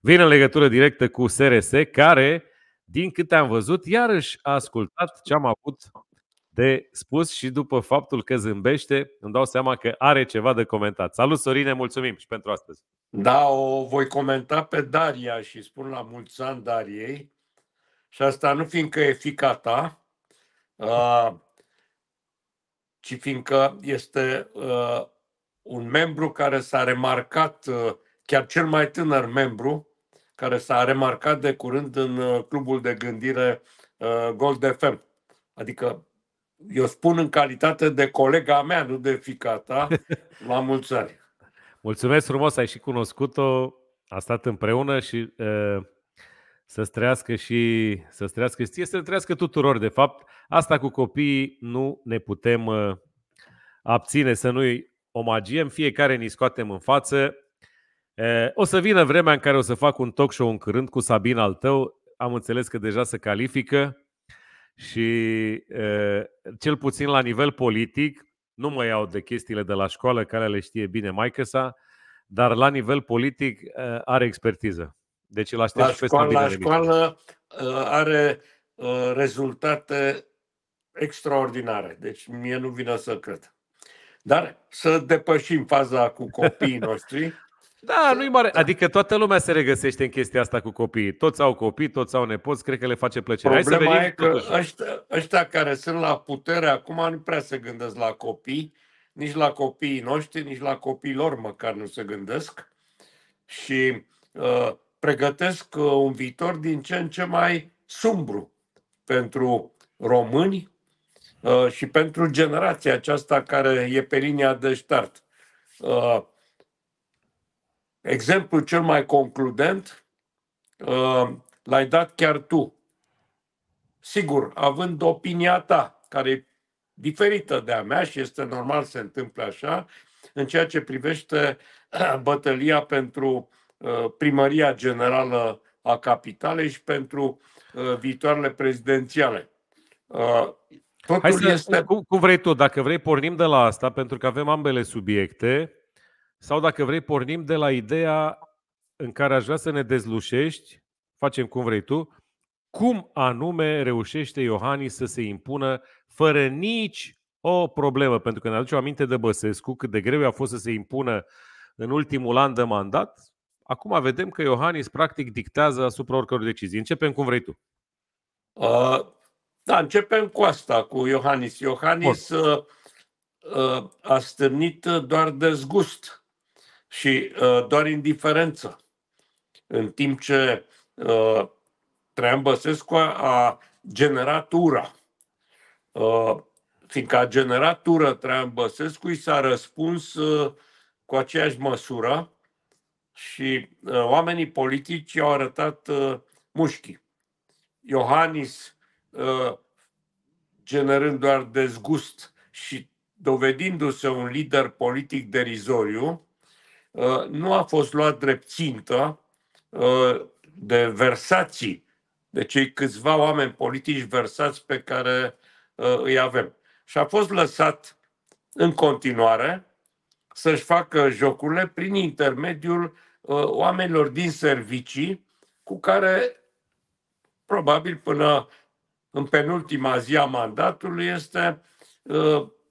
vine în legătură directă cu SRS, care, din câte am văzut, iarăși a ascultat ce am avut de spus și după faptul că zâmbește, îmi dau seama că are ceva de comentat. Salut, Sorine, mulțumim și pentru astăzi. Da, o voi comenta pe Daria și spun la mulți ani Dariei. Și asta nu fiindcă e fica ta, ci fiindcă este un membru care s-a remarcat, chiar cel mai tânăr membru, care s-a remarcat de curând în uh, clubul de gândire uh, Gold FM. Adică eu spun în calitate de colega mea, nu de fica ta, la mulți ani. Mulțumesc frumos, ai și cunoscut-o, a stat împreună și uh, să trăiască și să trăiască și să trăiască tuturor, de fapt. Asta cu copiii nu ne putem abține să nu-i omagiem, fiecare ni scoatem în față. O să vină vremea în care o să fac un talk show în curând cu Sabina al tău. Am înțeles că deja se califică și cel puțin la nivel politic, nu mă iau de chestiile de la școală care le știe bine maică sa, dar la nivel politic are expertiză. Deci îl aștept la și pe școală, La școală are rezultate extraordinare. Deci mie nu vine să cred. Dar să depășim faza cu copiii noștri da, nu-i mare. Adică toată lumea se regăsește în chestia asta cu copiii. Toți au copii, toți au nepoți, cred că le face plăcere. Problema Hai să e că ăștia, ăștia care sunt la putere acum nu prea se gândesc la copii, nici la copiii noștri, nici la copiii lor măcar nu se gândesc. Și uh, pregătesc ă, un viitor din ce în ce mai sumbru pentru români uh, și pentru generația aceasta care e pe linia de start. Uh, Exemplul cel mai concludent uh, l-ai dat chiar tu. Sigur, având opinia ta, care e diferită de a mea și este normal să se întâmple așa, în ceea ce privește uh, bătălia pentru uh, primăria generală a capitalei și pentru viitoarele prezidențiale. Totul Hai să, este... cu, cum vrei tu, dacă vrei pornim de la asta, pentru că avem ambele subiecte sau dacă vrei, pornim de la ideea în care aș vrea să ne dezlușești, facem cum vrei tu, cum anume reușește Iohannis să se impună fără nici o problemă, pentru că ne aduce aminte de Băsescu, cât de greu a fost să se impună în ultimul an de mandat, acum vedem că Iohannis practic dictează asupra oricăror decizii. Începem cum vrei tu. Uh, da, începem cu asta, cu Iohannis. Iohannis uh, uh, a stârnit doar dezgust și uh, doar indiferență. În timp ce uh, Traian Băsescu a, a generat ura. Uh, fiindcă a generat ură Traian Băsescu, i s-a răspuns uh, cu aceeași măsură și uh, oamenii politici au arătat uh, mușchi. Iohannis, uh, generând doar dezgust și dovedindu-se un lider politic derizoriu, Uh, nu a fost luat drept țintă uh, de versații, de cei câțiva oameni politici versați pe care uh, îi avem. Și a fost lăsat în continuare să-și facă jocurile prin intermediul oamenilor din servicii cu care probabil până în penultima zi a mandatului este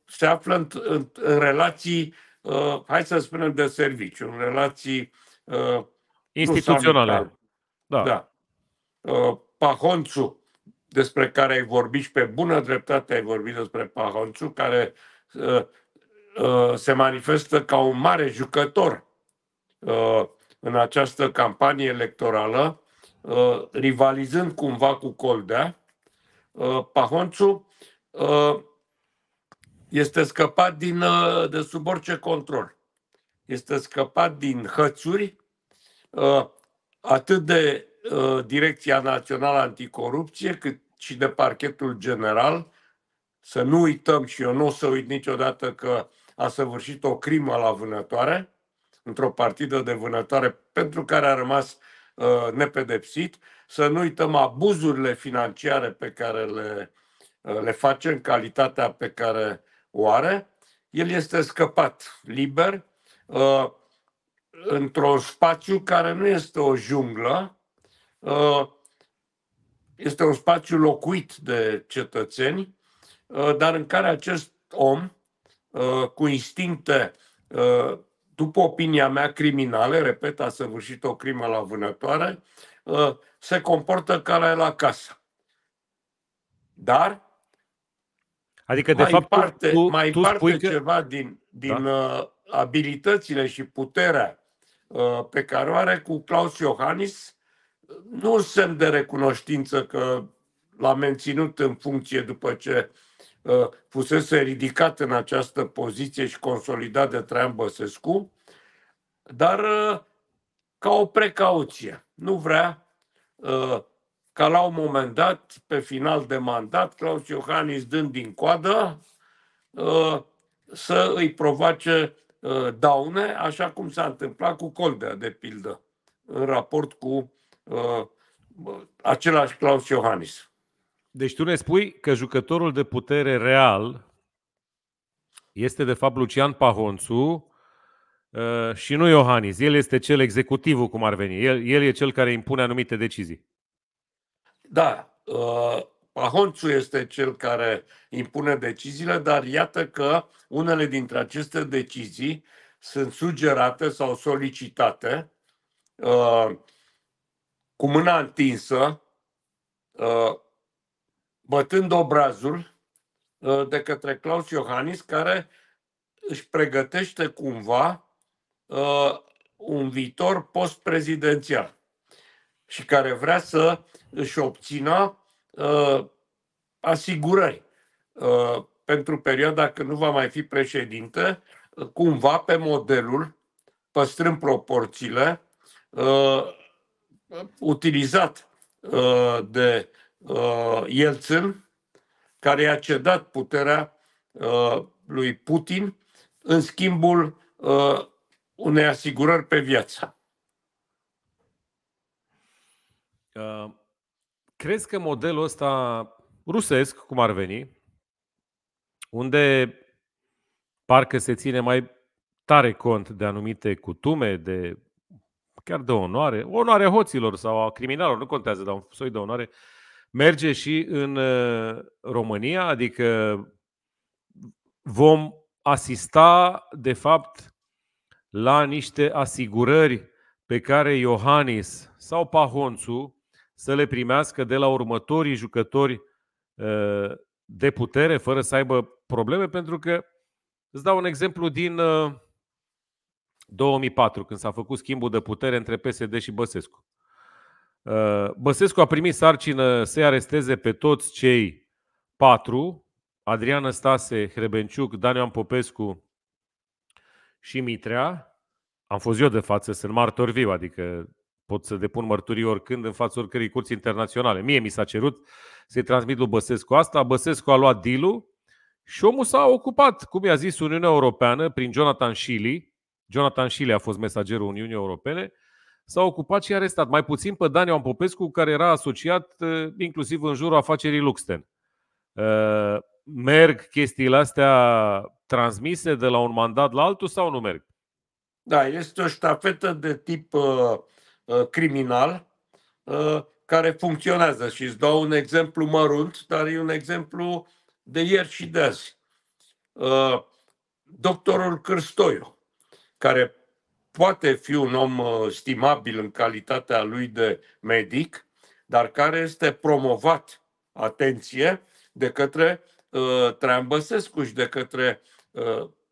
se află în, în, în relații uh, uh, hai să spunem, de serviciu, în relații uh, instituționale. Da. da. Uh, Pahonțu, despre care ai vorbit și pe bună dreptate ai vorbit despre Pahonțu, care uh, uh, se manifestă ca un mare jucător uh, în această campanie electorală, uh, rivalizând cumva cu Coldea. Uh, Pahonțu uh, este scăpat din, ă, de sub orice control. Este scăpat din hățuri, ă, atât de ă, Direcția Națională Anticorupție, cât și de parchetul general. Să nu uităm, și eu nu o să uit niciodată că a săvârșit o crimă la vânătoare, într-o partidă de vânătoare pentru care a rămas nepedepsit. Să nu uităm abuzurile financiare pe care le, le face în calitatea pe care oare? El este scăpat liber uh, într-un spațiu care nu este o junglă, uh, este un spațiu locuit de cetățeni, uh, dar în care acest om cu instincte, după opinia mea, criminale, repet, a săvârșit o crimă la vânătoare, se comportă ca la el acasă. Dar Adică, de mai fapt, parte, tu, mai tu parte spui că... ceva din, din da? uh, abilitățile și puterea uh, pe care o are cu Claus Iohannis, nu un semn de recunoștință că l-a menținut în funcție după ce uh, fusese ridicat în această poziție și consolidat de Traian Băsescu, dar uh, ca o precauție. Nu vrea uh, ca la un moment dat, pe final de mandat, Claus Iohannis dând din coadă, uh, să îi provoace uh, daune, așa cum s-a întâmplat cu Coldea, de pildă, în raport cu uh, același Claus Iohannis. Deci tu ne spui că jucătorul de putere real este de fapt Lucian Pahonțu și nu Iohannis. El este cel executivul, cum ar veni. El, el e cel care impune anumite decizii. Da, Pahonțu uh, este cel care impune deciziile, dar iată că unele dintre aceste decizii sunt sugerate sau solicitate uh, cu mâna întinsă, uh, bătând obrazul de către Claus Iohannis, care își pregătește cumva un viitor post-prezidențial și care vrea să își obțină uh, asigurări uh, pentru perioada când nu va mai fi președinte, uh, cumva pe modelul, păstrând proporțiile, uh, utilizat uh, de uh, Yeltsin, care i-a cedat puterea uh, lui Putin în schimbul uh, unei asigurări pe viață. Uh, crezi că modelul ăsta rusesc, cum ar veni, unde parcă se ține mai tare cont de anumite cutume, de chiar de onoare, onoare hoților sau a criminalilor, nu contează, dar un soi de onoare, merge și în uh, România, adică vom asista, de fapt, la niște asigurări pe care Iohannis sau Pahonțu să le primească de la următorii jucători ă, de putere, fără să aibă probleme, pentru că îți dau un exemplu din 2004, ă, când s-a făcut schimbul de putere între PSD și Băsescu. Ă, Băsescu a primit sarcină să-i aresteze pe toți cei patru, Adrian Stase, Hrebenciuc, Daniel Popescu și Mitrea. Am fost eu de față, sunt martor viu, adică pot să depun mărturii oricând în fața oricărei curți internaționale. Mie mi s-a cerut să-i transmit lui Băsescu asta, Băsescu a luat deal și omul s-a ocupat, cum i-a zis Uniunea Europeană, prin Jonathan Shilly. Jonathan Shilly a fost mesagerul Uniunii Europene, s-a ocupat și arestat. Mai puțin pe Daniel Popescu, care era asociat uh, inclusiv în jurul afacerii Luxten. Uh, merg chestiile astea transmise de la un mandat la altul sau nu merg? Da, este o ștafetă de tip uh, Uh, criminal uh, care funcționează. Și îți dau un exemplu mărunt, dar e un exemplu de ieri și de azi. Uh, doctorul Cârstoiu, care poate fi un om stimabil în calitatea lui de medic, dar care este promovat, atenție, de către uh, Traian Băsescu și de către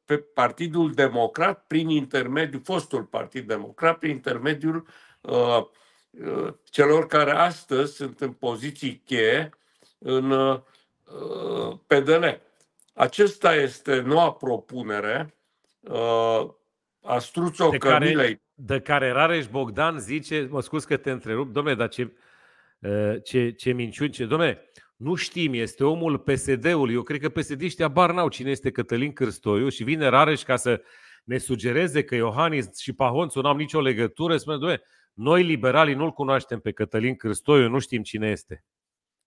pe Partidul Democrat prin intermediul, fostul Partid Democrat, prin intermediul Uh, uh, celor care astăzi sunt în poziții cheie în uh, PDL. Acesta este noua propunere a Struțo de Cămilei. Care, de care Rareș Bogdan zice, mă scuz că te întrerup, domne, dar ce, ce, ce minciuni, ce, domne, nu știm, este omul PSD-ului. Eu cred că PSD-știi abar n-au cine este Cătălin Cârstoiu și vine Rareș ca să ne sugereze că Iohannis și Pahon nu au nicio legătură. Spune, domne, noi, liberalii, nu-l cunoaștem pe Cătălin Cârstoiu, nu știm cine este.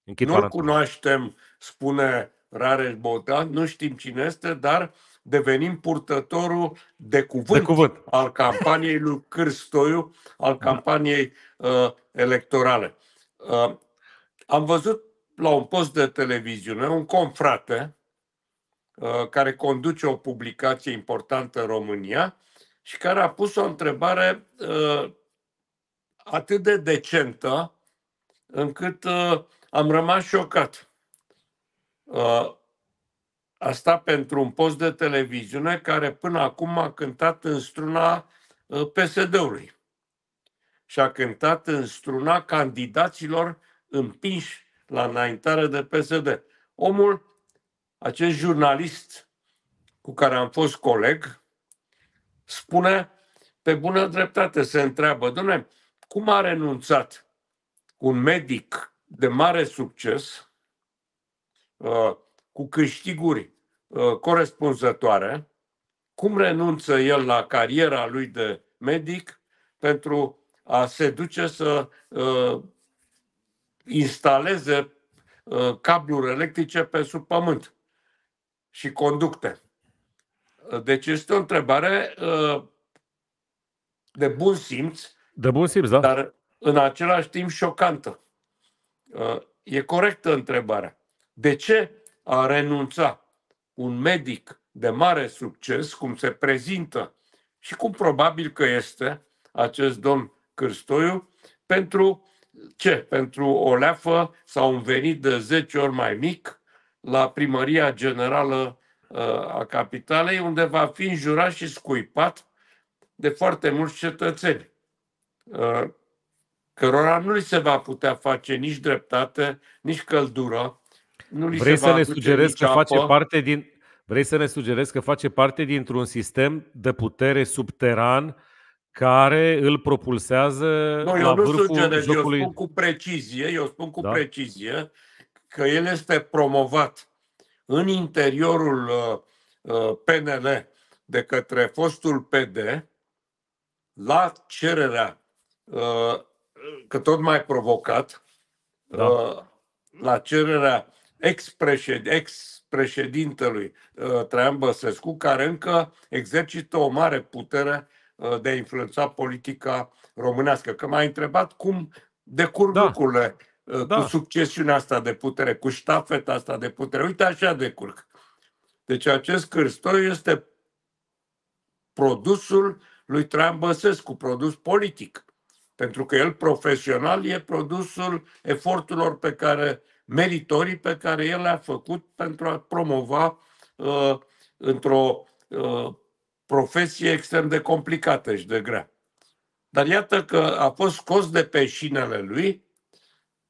Închid nu-l cunoaștem, spune Rareș Botan, nu știm cine este, dar devenim purtătorul de cuvânt, de cuvânt. al campaniei lui Cârstoiu, al da. campaniei uh, electorale. Uh, am văzut la un post de televiziune un confrate uh, care conduce o publicație importantă în România și care a pus o întrebare uh, atât de decentă încât uh, am rămas șocat. Uh, asta pentru un post de televiziune care până acum a cântat în struna uh, PSD-ului și a cântat în struna candidaților împinși la înaintare de PSD. Omul, acest jurnalist cu care am fost coleg, spune pe bună dreptate, se întreabă, domnule, cum a renunțat un medic de mare succes, uh, cu câștiguri uh, corespunzătoare, cum renunță el la cariera lui de medic pentru a se duce să uh, instaleze cabluri electrice pe sub pământ și conducte. Deci este o întrebare de bun simț de bun simț, da. Dar în același timp șocantă. Uh, e corectă întrebarea. De ce a renunțat un medic de mare succes, cum se prezintă și cum probabil că este acest domn Cârstoiu, pentru ce? Pentru o leafă sau un venit de 10 ori mai mic la primăria generală uh, a capitalei, unde va fi înjurat și scuipat de foarte mulți cetățeni. Uh, cărora nu li se va putea face nici dreptate, nici căldură. Nu li Vrei se să ne sugerezi că apă. face parte din, Vrei să ne sugerezi că face parte dintr-un sistem de putere subteran care îl propulsează nu, la eu vârful nu sugerez, jocului. Eu spun cu precizie, eu spun cu da? precizie că el este promovat în interiorul uh, uh, PNL de către fostul PD la cererea Uh, că tot mai provocat da. Uh, la cererea ex-președintelui uh, Traian Băsescu, care încă exercită o mare putere de a influența politica românească. Că m-a întrebat cum decurg da. lucrurile da. cu succesiunea asta de putere, cu ștafeta asta de putere. Uite așa decurg. Deci acest cârstoi este produsul lui Traian Băsescu, produs politic pentru că el profesional e produsul eforturilor pe care meritorii pe care el le-a făcut pentru a promova uh, într-o uh, profesie extrem de complicată și de grea. Dar iată că a fost scos de pe șinele lui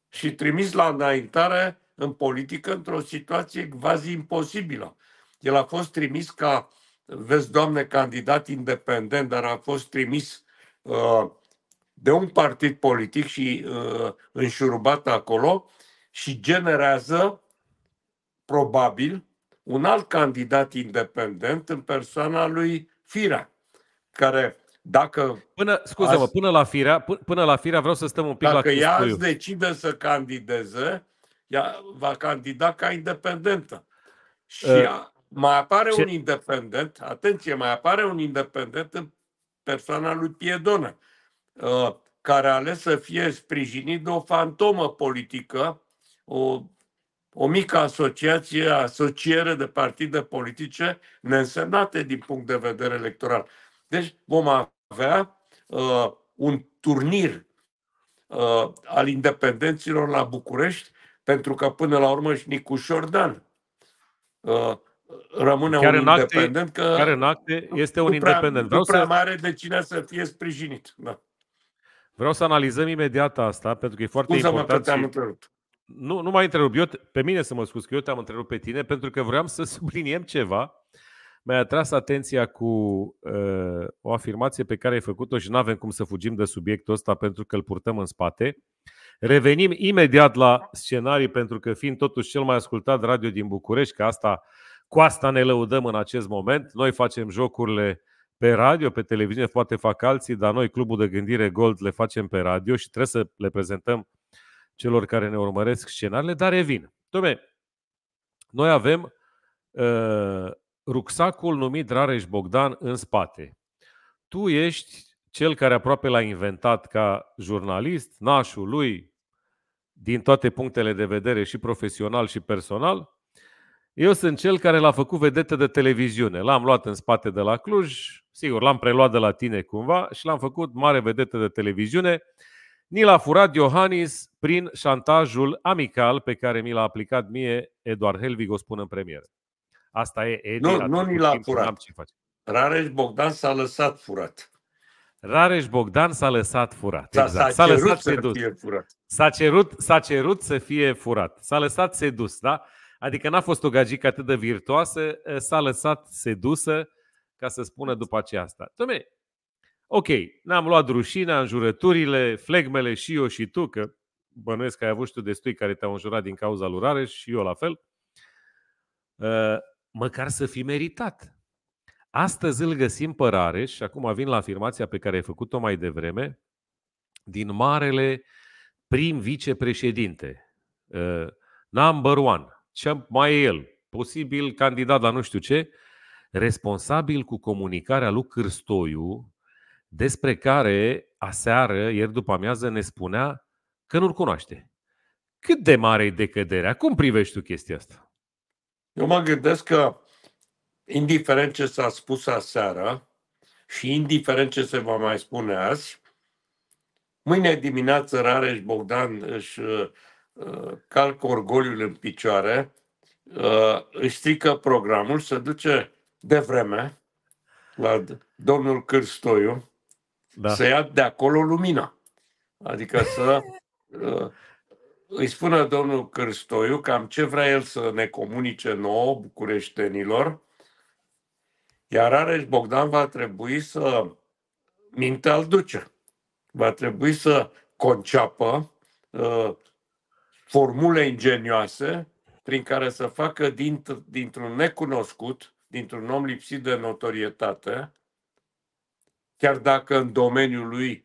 și trimis la înaintare în politică într-o situație quasi imposibilă. El a fost trimis ca, vezi, doamne, candidat independent, dar a fost trimis uh, de un partid politic și uh, înșurubat acolo și generează probabil un alt candidat independent în persoana lui Firea, care dacă până, scuze-mă, azi, până la firea, până la firea vreau să stăm un pic dacă la Dacă ea azi decide să candideze, ea va candida ca independentă. Și uh, mai apare ce? un independent, atenție, mai apare un independent în persoana lui Piedonă, Ă, care a ales să fie sprijinit de o fantomă politică, o, o mică asociație, asociere de partide politice neînsemnate din punct de vedere electoral. Deci vom avea uh, un turnir uh, al independenților la București, pentru că până la urmă și Nicu Șordan uh, rămâne chiar un în acte, independent. Că care în acte este un prea, independent. Vreau nu prea să... mare de cine să fie sprijinit. Da. Vreau să analizăm imediat asta, pentru că e foarte Scuza important. Mă, și... întrerupt. Nu, nu mai întrerup. Eu, pe mine să mă scuz că eu te-am întrerupt pe tine, pentru că vreau să subliniem ceva. Mi-a atras atenția cu uh, o afirmație pe care ai făcut-o și nu avem cum să fugim de subiectul ăsta pentru că îl purtăm în spate. Revenim imediat la scenarii, pentru că fiind totuși cel mai ascultat radio din București, că asta, cu asta ne lăudăm în acest moment, noi facem jocurile uh, pe radio, pe televiziune poate fac alții, dar noi, Clubul de Gândire Gold, le facem pe radio și trebuie să le prezentăm celor care ne urmăresc scenariile, dar revin. Dom'le, noi avem uh, rucsacul numit Rareș Bogdan în spate. Tu ești cel care aproape l-a inventat ca jurnalist, nașul lui, din toate punctele de vedere și profesional și personal, eu sunt cel care l-a făcut vedete de televiziune. L-am luat în spate de la Cluj, sigur, l-am preluat de la tine cumva și l-am făcut mare vedete de televiziune. Ni l-a furat Iohannis prin șantajul amical pe care mi l-a aplicat mie Eduard Helvig, o spun în premieră. Asta e Edi. Nu, nu ni l-a furat. Rareș Bogdan s-a lăsat furat. Rareș Bogdan s-a lăsat furat. exact. S-a, s-a lăsat să sedus. Fie furat. S-a cerut, s-a cerut să fie furat. S-a lăsat sedus, da? Adică n-a fost o gagică atât de virtuoasă, s-a lăsat sedusă ca să spună după aceea asta. Dom'le, ok, n-am luat rușina, înjurăturile, flegmele și eu și tu, că bănuiesc că ai avut și tu destui care te-au înjurat din cauza lui Rareș și eu la fel, măcar să fi meritat. Astăzi îl găsim pe Rareș, și acum vin la afirmația pe care ai făcut-o mai devreme, din marele prim vicepreședinte, number one, ce mai e el, posibil candidat la nu știu ce, responsabil cu comunicarea lui Cârstoiu, despre care aseară, ieri după amiază, ne spunea că nu-l cunoaște. Cât de mare e decăderea? Cum privești tu chestia asta? Eu mă gândesc că, indiferent ce s-a spus aseară și indiferent ce se va mai spune azi, mâine dimineață Rareș Bogdan își calcă orgoliul în picioare, uh, își strică programul, se duce de vreme la domnul Cârstoiu da. să ia de acolo lumina. Adică să uh, îi spună domnul Cârstoiu cam ce vrea el să ne comunice nouă bucureștenilor, iar Areș Bogdan va trebui să minte al duce. Va trebui să conceapă uh, formule ingenioase prin care să facă dintr- dintr-un necunoscut, dintr-un om lipsit de notorietate, chiar dacă în domeniul lui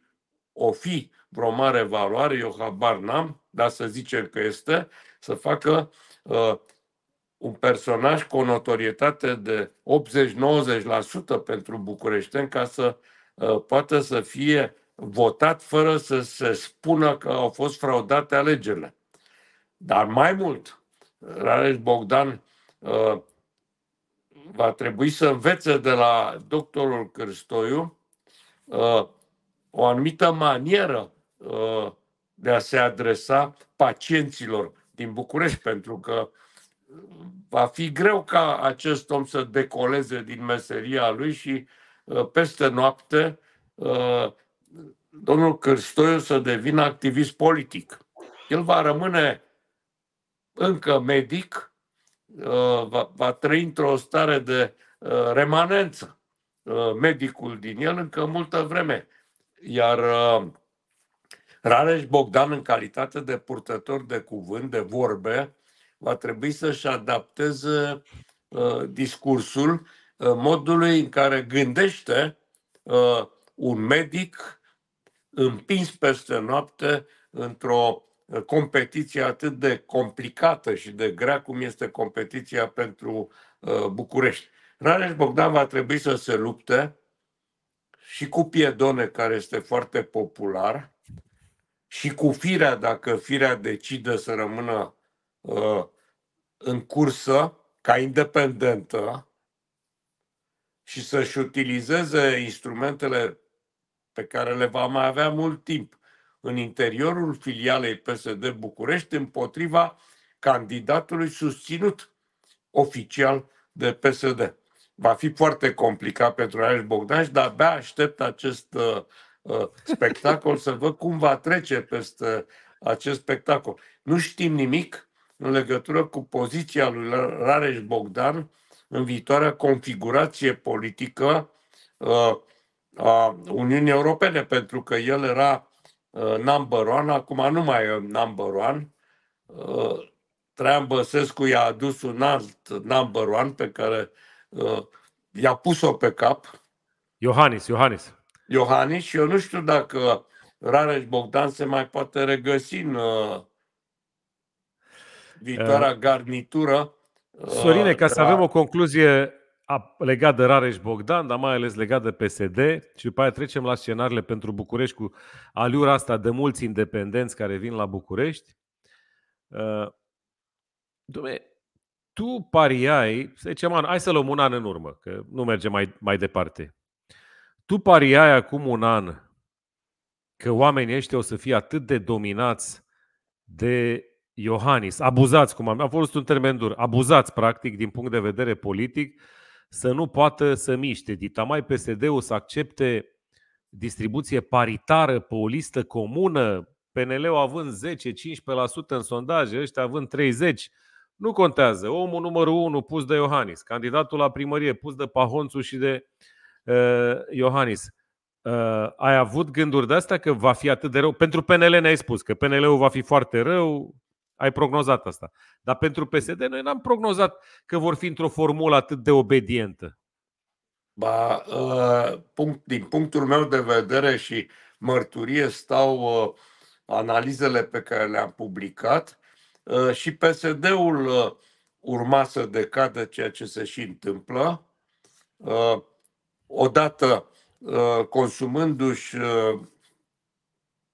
o fi vreo mare valoare, eu habar n-am, dar să zicem că este, să facă uh, un personaj cu o notorietate de 80-90% pentru bucureșteni ca să uh, poată să fie votat fără să se spună că au fost fraudate alegerile. Dar mai mult, Rares Bogdan uh, va trebui să învețe de la doctorul Cârstoiu uh, o anumită manieră uh, de a se adresa pacienților din București, pentru că va fi greu ca acest om să decoleze din meseria lui și peste noapte domnul Cârstoiu să devină activist politic. El va rămâne încă medic, uh, va, va trăi într-o stare de uh, remanență. Uh, medicul din el încă multă vreme. Iar Rareș Bogdan, în calitate de purtător de cuvânt, de vorbe, va trebui să-și adapteze discursul modului în care gândește un medic împins peste noapte într-o Uh, competiție atât de complicată și de grea cum este competiția pentru uh, București. Rareș Bogdan va trebui să se lupte și cu Piedone, care este foarte popular, și cu firea, dacă firea decide să rămână uh, în cursă ca independentă și să-și utilizeze instrumentele pe care le va mai avea mult timp în interiorul filialei PSD București împotriva candidatului susținut oficial de PSD. Va fi foarte complicat pentru Aleș Bogdan și de-abia aștept acest uh, uh, spectacol să văd cum va trece peste acest spectacol. Nu știm nimic în legătură cu poziția lui Rareș Bogdan în viitoarea configurație politică uh, a Uniunii Europene, pentru că el era Uh, number one, acum nu mai e number one. Uh, Traian Băsescu i-a adus un alt number one pe care uh, i-a pus-o pe cap. Iohannis, Iohannis. Iohannis și eu nu știu dacă Rareș Bogdan se mai poate regăsi în viitoarea garnitură. Sorine, ca să avem o concluzie a, legat de Rareș Bogdan, dar mai ales legat de PSD și după aia trecem la scenariile pentru București cu aliura asta de mulți independenți care vin la București. Uh, Dom'le, tu pariai, să zicem, an, hai să luăm un an în urmă, că nu merge mai, mai departe. Tu pariai acum un an că oamenii ăștia o să fie atât de dominați de Iohannis, abuzați, cum am, a fost un termen dur, abuzați practic din punct de vedere politic, să nu poată să miște. mai PSD-ul să accepte distribuție paritară pe o listă comună, PNL-ul având 10-15% în sondaje, ăștia având 30, nu contează. Omul numărul 1 pus de Iohannis, candidatul la primărie pus de Pahonțu și de uh, Iohannis. Uh, ai avut gânduri de astea că va fi atât de rău? Pentru PNL ne-ai spus că PNL-ul va fi foarte rău, ai prognozat asta. Dar pentru PSD noi n-am prognozat că vor fi într-o formulă atât de obedientă. Ba, ă, punct, din punctul meu de vedere și mărturie stau ă, analizele pe care le-am publicat ă, și PSD-ul urma să decadă ceea ce se și întâmplă. Odată consumându-și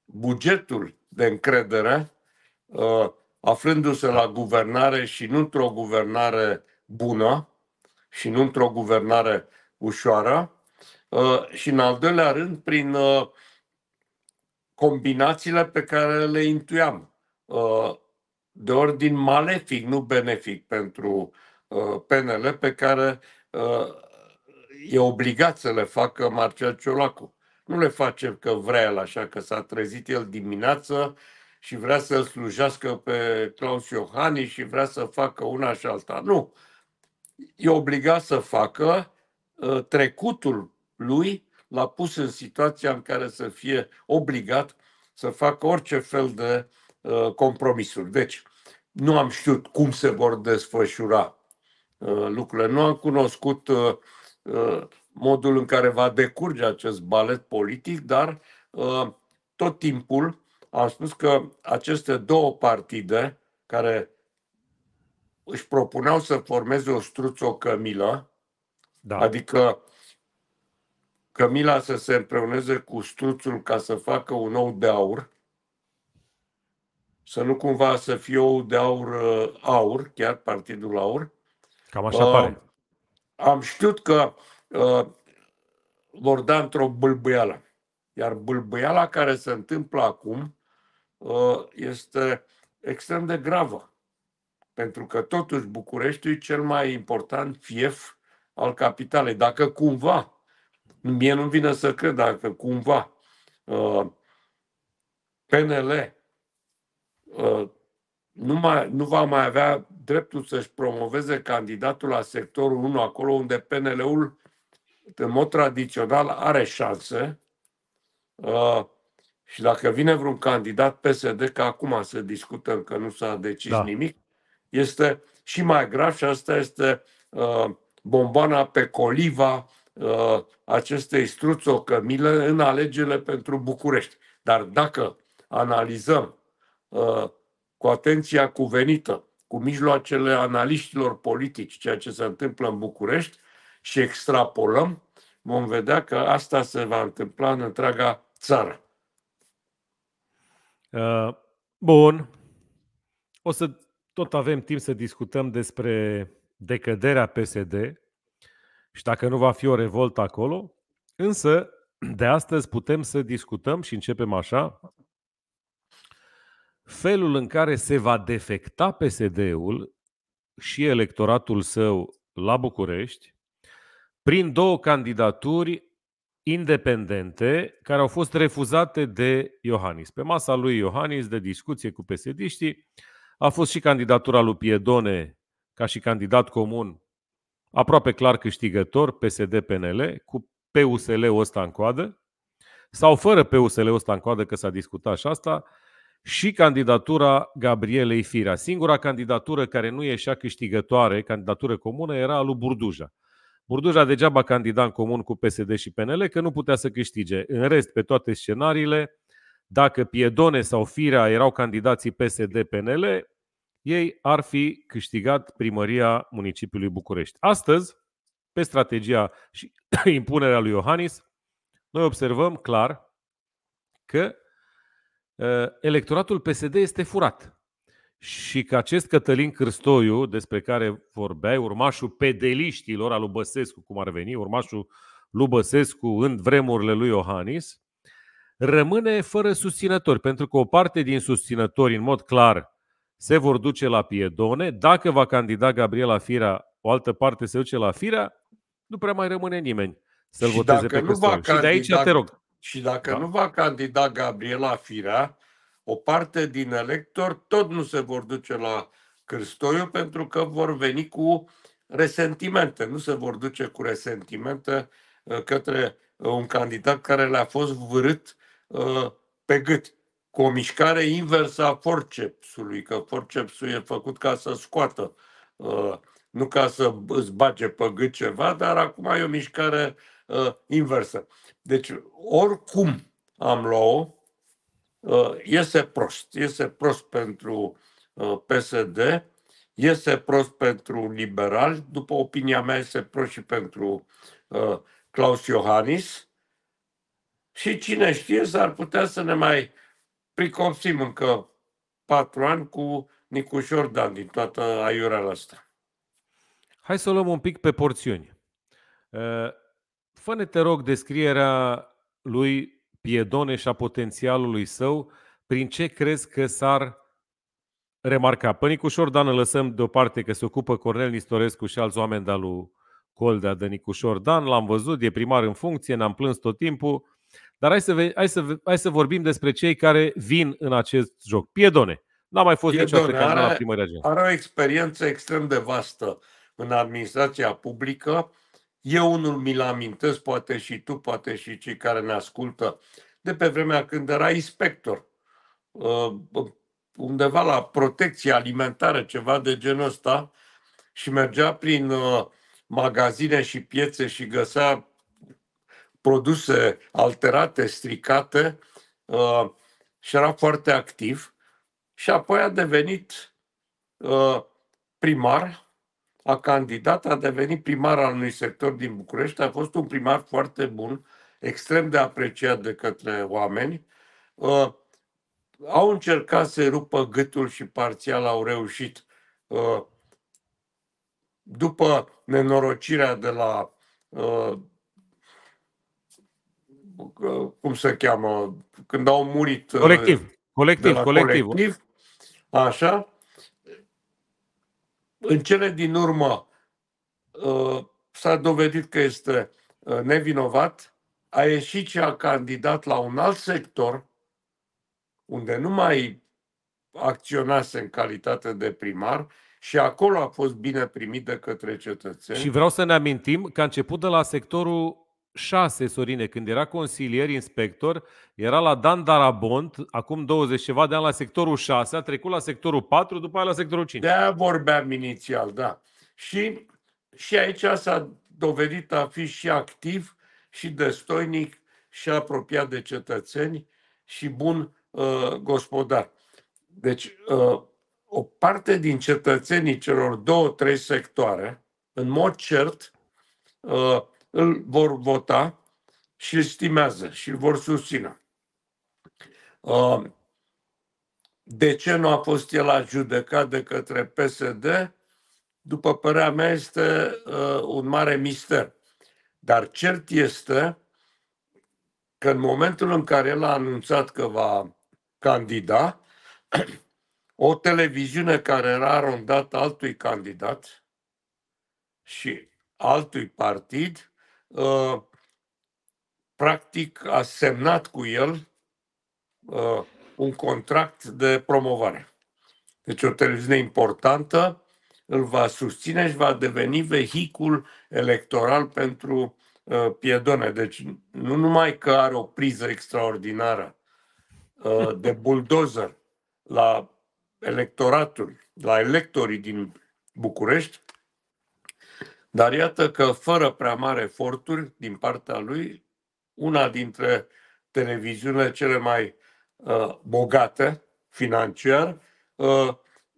bugetul de încredere, aflându-se la guvernare și nu într-o guvernare bună și nu într-o guvernare ușoară, uh, și în al doilea rând prin uh, combinațiile pe care le intuiam, uh, de ordin malefic, nu benefic pentru PNL, pe care e obligat să le facă Marcel Ciolacu. Nu le face că vrea el așa, că s-a trezit el dimineață și vrea să-l slujească pe Claus Iohannis și vrea să facă una și alta. Nu. E obligat să facă ă, trecutul lui l-a pus în situația în care să fie obligat să facă orice fel de ă, compromisuri. Deci, nu am știut cum se vor desfășura ă, lucrurile. Nu am cunoscut modul în care va decurge acest balet politic, dar tot timpul am spus că aceste două partide care își propuneau să formeze o struțo cămilă, da. adică cămila să se împreuneze cu struțul ca să facă un ou de aur, să nu cumva să fie ou de aur uh, aur, chiar partidul aur. Cam așa uh, pare. Am știut că uh, vor da într-o bâlbâială. Iar bâlbâiala care se întâmplă acum este extrem de gravă, pentru că totuși Bucureștiul e cel mai important fief al capitalei. Dacă cumva, mie nu vine să cred, dacă cumva ă, PNL ă, nu, mai, nu va mai avea dreptul să-și promoveze candidatul la sectorul 1, acolo unde PNL-ul, în mod tradițional, are șanse, ă, și dacă vine vreun candidat PSD, că acum să discutăm că nu s-a decis da. nimic, este și mai grav și asta este uh, bombana pe coliva uh, acestei cămile în alegerile pentru București. Dar dacă analizăm uh, cu atenția cuvenită, cu mijloacele analiștilor politici, ceea ce se întâmplă în București și extrapolăm, vom vedea că asta se va întâmpla în întreaga țară. Uh, bun. O să tot avem timp să discutăm despre decăderea PSD și dacă nu va fi o revoltă acolo, însă de astăzi putem să discutăm și începem așa felul în care se va defecta PSD-ul și electoratul său la București prin două candidaturi independente care au fost refuzate de Iohannis. Pe masa lui Iohannis de discuție cu psd a fost și candidatura lui Piedone ca și candidat comun aproape clar câștigător PSD-PNL cu PUSL-ul ăsta în coadă sau fără PUSL-ul ăsta în coadă că s-a discutat și asta și candidatura Gabrielei Firea. Singura candidatură care nu ieșea câștigătoare, candidatură comună, era a lui Burduja a degeaba candidat în comun cu PSD și PNL că nu putea să câștige. În rest, pe toate scenariile, dacă Piedone sau Firea erau candidații PSD-PNL, ei ar fi câștigat primăria municipiului București. Astăzi, pe strategia și impunerea lui Iohannis, noi observăm clar că uh, electoratul PSD este furat și că acest Cătălin Cârstoiu, despre care vorbeai, urmașul pedeliștilor al lui Băsescu, cum ar veni, urmașul lui Băsescu în vremurile lui Iohannis, rămâne fără susținători, pentru că o parte din susținători, în mod clar, se vor duce la Piedone. Dacă va candida Gabriela Firea, o altă parte se duce la Firea, nu prea mai rămâne nimeni să-l voteze pe Căstor. Și de aici te rog. Și dacă da. nu va candida Gabriela Firea, o parte din elector tot nu se vor duce la Cârstoiu pentru că vor veni cu resentimente, nu se vor duce cu resentimente uh, către uh, un candidat care le-a fost vârât uh, pe gât, cu o mișcare inversă a forcepsului, că forcepsul e făcut ca să scoată, nu ca să îți bage pe gât ceva, dar acum e o mișcare inversă. Deci, oricum am luat-o, Uh, este prost. Este prost pentru uh, PSD, este prost pentru liberal, după opinia mea este prost și pentru uh, Claus Iohannis. Și cine știe, s-ar putea să ne mai pricopsim încă patru ani cu Nicușor Dan din toată aiurea asta. Hai să o luăm un pic pe porțiuni. Fă-ne, te rog, descrierea lui Piedone și a potențialului său, prin ce crezi că s-ar remarca? Pănicușor, Dan, îl lăsăm deoparte că se ocupă Cornel Nistorescu și alți oameni de lui Coldea de Nicușor Dan, l-am văzut, e primar în funcție, ne-am plâns tot timpul, dar hai să, ve- hai, să, hai să vorbim despre cei care vin în acest joc. Piedone, n-a mai fost Piedone niciodată candidat la primăria Are o experiență extrem de vastă în administrația publică, eu unul mi-l amintesc, poate și tu, poate și cei care ne ascultă, de pe vremea când era inspector, uh, undeva la protecție alimentară, ceva de genul ăsta, și mergea prin uh, magazine și piețe și găsea produse alterate, stricate uh, și era foarte activ. Și apoi a devenit primar a candidat, a devenit primar al unui sector din București, a fost un primar foarte bun, extrem de apreciat de către oameni. Uh, au încercat să rupă gâtul și parțial au reușit. Uh, după nenorocirea de la uh, cum se cheamă, când au murit colectiv, colectiv, colectiv, colectiv, așa, în cele din urmă uh, s-a dovedit că este uh, nevinovat, a ieșit și a candidat la un alt sector unde nu mai acționase în calitate de primar și acolo a fost bine primit de către cetățeni. Și vreau să ne amintim că a început de la sectorul 6, Sorine, când era consilier, inspector, era la Dan Darabont, acum 20 ceva de ani la sectorul 6, a trecut la sectorul 4, după aia la sectorul 5. De-aia vorbeam inițial, da. Și, și aici s-a dovedit a fi și activ și destoinic și apropiat de cetățeni și bun uh, gospodar. Deci, uh, o parte din cetățenii celor două, trei sectoare, în mod cert, uh, îl vor vota și îl stimează și îl vor susține. Uh, de ce nu a fost el ajudecat de către PSD? După părerea mea, este uh, un mare mister. Dar cert este că în momentul în care el a anunțat că va candida, o televiziune care era arondată altui candidat și altui partid Uh, practic a semnat cu el uh, un contract de promovare. Deci o televiziune importantă îl va susține și va deveni vehicul electoral pentru uh, Piedone. Deci nu numai că are o priză extraordinară uh, de buldozer la electoratul, la electorii din București, dar iată că, fără prea mari eforturi din partea lui, una dintre televiziunile cele mai uh, bogate financiar uh,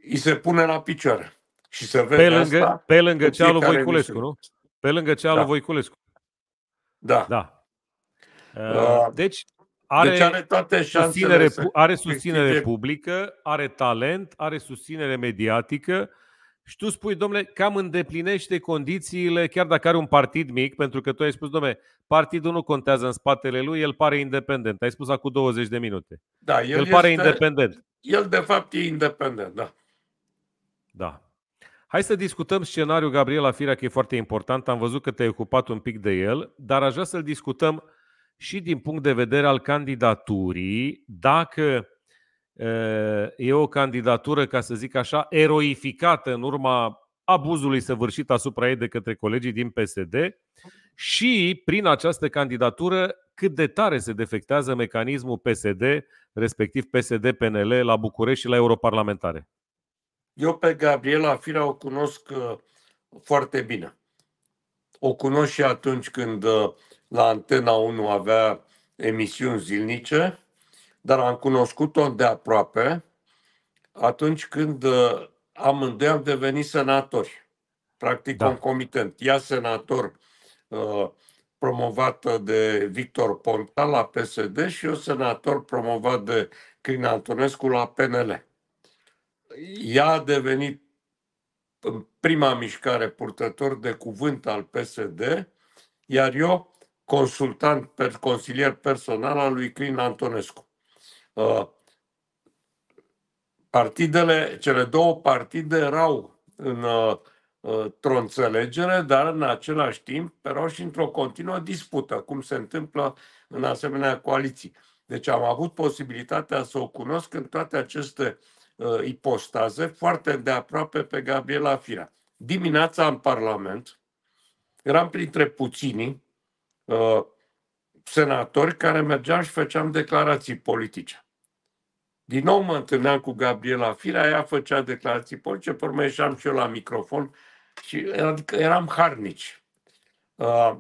îi se pune la picioare. Și se vede pe lângă, asta pe lângă cea lui Voiculescu, nu? Pe lângă cea da. lui Voiculescu. Da. da. Uh, uh, deci, are, deci are toate susținere, are susținere publică, are talent, are susținere mediatică, și tu spui, domnule, cam îndeplinește condițiile, chiar dacă are un partid mic, pentru că tu ai spus, domnule, partidul nu contează în spatele lui, el pare independent. Ai spus acum 20 de minute. Da, el, el este, pare independent. El, de fapt, e independent, da. Da. Hai să discutăm scenariul, Gabriela Firea, că e foarte important. Am văzut că te-ai ocupat un pic de el, dar aș vrea să-l discutăm și din punct de vedere al candidaturii, dacă Eh, e o candidatură, ca să zic așa, eroificată în urma abuzului săvârșit asupra ei de către colegii din PSD și prin această candidatură cât de tare se defectează mecanismul PSD, respectiv PSD-PNL, la București și la europarlamentare. Eu pe Gabriela Firea o cunosc uh, foarte bine. O cunosc și atunci când uh, la Antena 1 avea emisiuni zilnice dar am cunoscut-o de aproape atunci când uh, amândoi am devenit senatori, practic da. concomitent. Ea senator uh, promovată de Victor Ponta la PSD și eu senator promovat de Crin Antonescu la PNL. Ea a devenit în prima mișcare purtător de cuvânt al PSD, iar eu consultant, consilier personal al lui Crin Antonescu. Uh, partidele, cele două partide erau în, uh, într-o înțelegere, dar în același timp erau și într-o continuă dispută, cum se întâmplă în asemenea coaliții. Deci am avut posibilitatea să o cunosc în toate aceste uh, ipostaze, foarte de aproape pe Gabriela Firea. Dimineața în Parlament, eram printre puținii, uh, senatori care mergeam și făceam declarații politice. Din nou mă întâlneam cu Gabriela Firea, ea făcea declarații politice, pe urmă ieșeam și eu la microfon și adică eram harnici. Uh,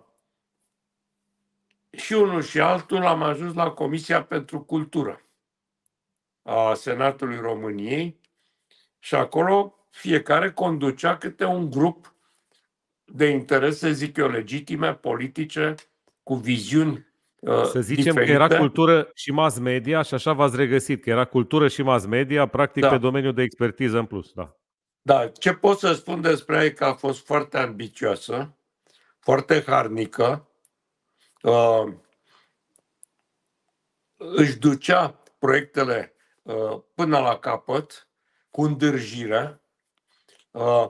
și unul și altul am ajuns la Comisia pentru Cultură a Senatului României și acolo fiecare conducea câte un grup de interese, zic eu, legitime, politice, cu viziuni să uh, zicem diferite. că era cultură și mass media și așa v-ați regăsit, că era cultură și mass media, practic da. pe domeniul de expertiză în plus. Da. da, ce pot să spun despre ea e că a fost foarte ambicioasă, foarte harnică, uh, își ducea proiectele uh, până la capăt, cu îndârjire, uh,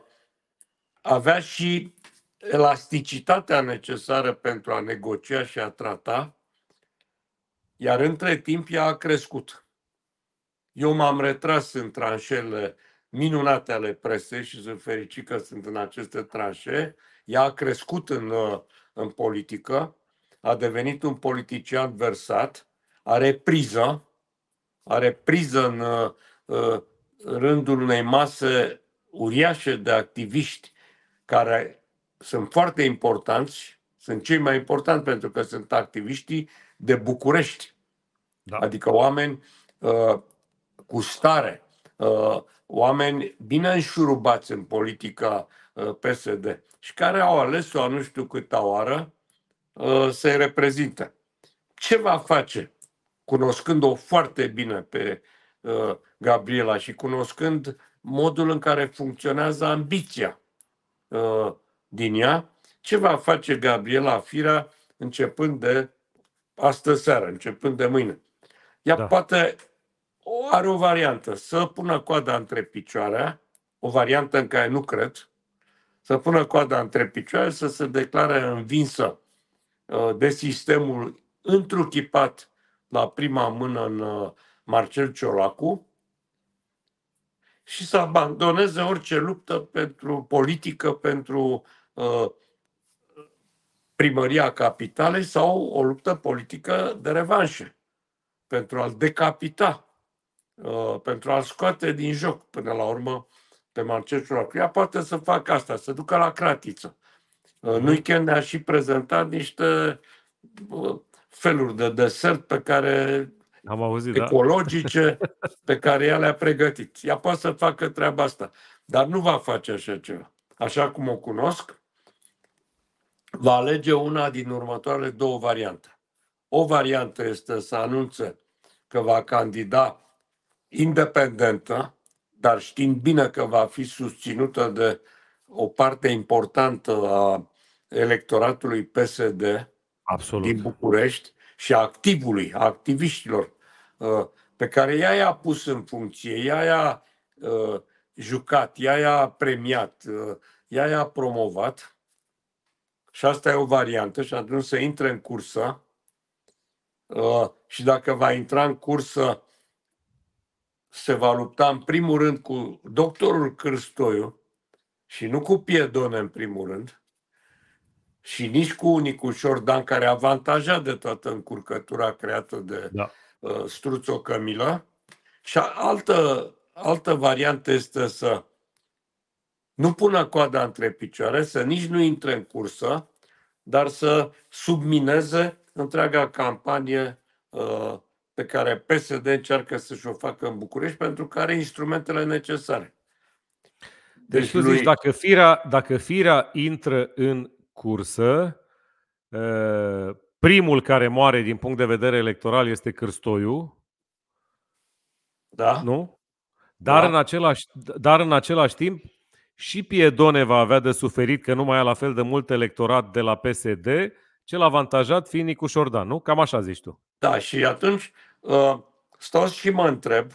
avea și elasticitatea necesară pentru a negocia și a trata iar între timp ea a crescut. Eu m-am retras în tranșele minunate ale presei și sunt fericit că sunt în aceste tranșe. Ea a crescut în, uh, în politică, a devenit un politician versat, are priză, are priză în, uh, uh, în rândul unei mase uriașe de activiști care sunt foarte importanți, sunt cei mai importanti pentru că sunt activiștii de București. Da. Adică oameni uh, cu stare, uh, oameni bine înșurubați în politica uh, PSD și care au ales-o nu știu câta oară uh, să-i reprezinte. Ce va face, cunoscând-o foarte bine pe uh, Gabriela și cunoscând modul în care funcționează ambiția uh, din ea, ce va face Gabriela Fira începând de astă seară, începând de mâine. Ea da. poate are o variantă, să pună coada între picioare, o variantă în care nu cred, să pună coada între picioare, să se declare învinsă uh, de sistemul întruchipat la prima mână în uh, Marcel Ciolacu și să abandoneze orice luptă pentru politică, pentru uh, primăria capitalei sau o luptă politică de revanșe pentru a-l decapita, uh, pentru a-l scoate din joc până la urmă pe Marcescu Acuia, poate să facă asta, să ducă la cratiță. În uh, mhm. weekend ne-a și prezentat niște uh, feluri de desert pe care am auzit, da. ecologice da. pe care ea le-a pregătit. Ea poate să facă treaba asta, dar nu va face așa ceva. Așa cum o cunosc, va alege una din următoarele două variante. O variantă este să anunțe că va candida independentă, dar știind bine că va fi susținută de o parte importantă a electoratului PSD Absolut. din București și a activului, a activiștilor uh, pe care ea i-a pus în funcție, ea i-a uh, jucat, ea i-a premiat, uh, ea i-a promovat și asta e o variantă și atunci să intre în cursă uh, și dacă va intra în cursă se va lupta în primul rând cu doctorul Cârstoiu și nu cu Piedone în primul rând și nici cu unicul Șordan care avantaja de toată încurcătura creată de da. Uh, Struțo Cămilă. Și altă, altă variantă este să nu pună coada între picioare, să nici nu intre în cursă, dar să submineze întreaga campanie uh, pe care PSD încearcă să-și o facă în București, pentru că are instrumentele necesare. Deci, deci tu lui... zici, dacă firea, dacă firea intră în cursă, uh, primul care moare din punct de vedere electoral este Cârstoiu. Da. Nu? Dar, da. în același, dar în același timp, și Piedone va avea de suferit că nu mai are la fel de mult electorat de la PSD, cel avantajat fiind Nicu Șordan, nu? Cam așa zici tu. Da, și atunci uh, stau și mă întreb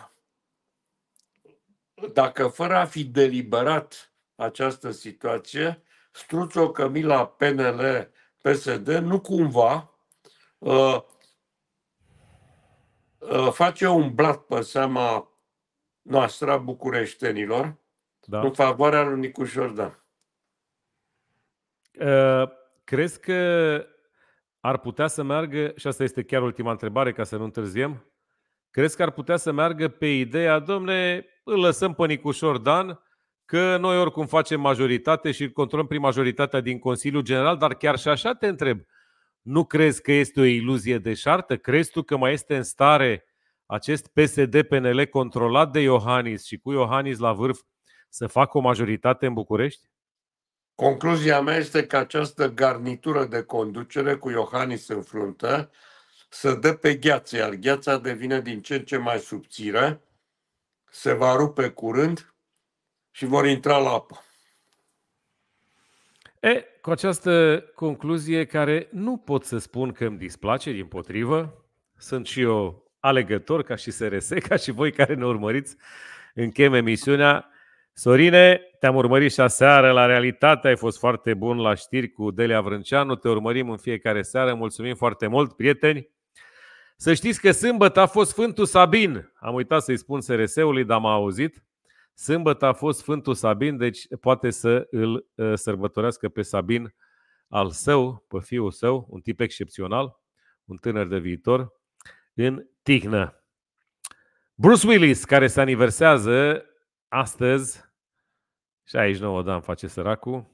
dacă fără a fi deliberat această situație, Struțo Cămila PNL PSD nu cumva uh, uh, face un blat pe seama noastră a bucureștenilor da. În favoarea lui Nicu Jordan. Uh, crezi că ar putea să meargă, și asta este chiar ultima întrebare ca să nu întârziem, crezi că ar putea să meargă pe ideea, domnule, îl lăsăm pe Nicușor Dan, că noi oricum facem majoritate și îl controlăm prin majoritatea din Consiliul General, dar chiar și așa te întreb, nu crezi că este o iluzie de șartă? Crezi tu că mai este în stare acest PSD-PNL controlat de Iohannis și cu Iohannis la vârf să facă o majoritate în București? Concluzia mea este că această garnitură de conducere cu Iohannis în fruntă să dă pe gheață, iar gheața devine din ce în ce mai subțire, se va rupe curând și vor intra la apă. E, cu această concluzie care nu pot să spun că îmi displace, din potrivă, sunt și eu alegător ca și SRS, ca și voi care ne urmăriți, închem emisiunea. Sorine, te-am urmărit și aseară la realitate, ai fost foarte bun la știri cu Delia Vrânceanu, te urmărim în fiecare seară, mulțumim foarte mult, prieteni. Să știți că sâmbătă a fost Sfântul Sabin, am uitat să-i spun SRS-ului, dar m-a auzit. Sâmbătă a fost Sfântul Sabin, deci poate să îl uh, sărbătorească pe Sabin al său, pe fiul său, un tip excepțional, un tânăr de viitor, în Tihnă. Bruce Willis, care se aniversează astăzi 69 de ani face săracul.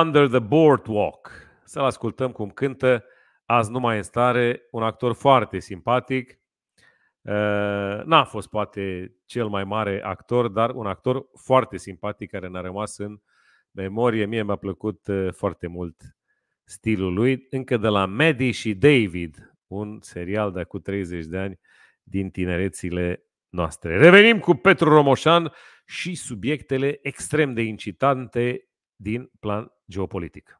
Under the Boardwalk. Să-l ascultăm cum cântă azi nu mai în stare, un actor foarte simpatic. Uh, n-a fost poate cel mai mare actor, dar un actor foarte simpatic care ne-a rămas în memorie. Mie mi-a plăcut uh, foarte mult stilul lui, încă de la Maddie și David, un serial de acum 30 de ani din tinerețile noastre. Revenim cu Petru Romoșan și subiectele extrem de incitante din plan geopolitic.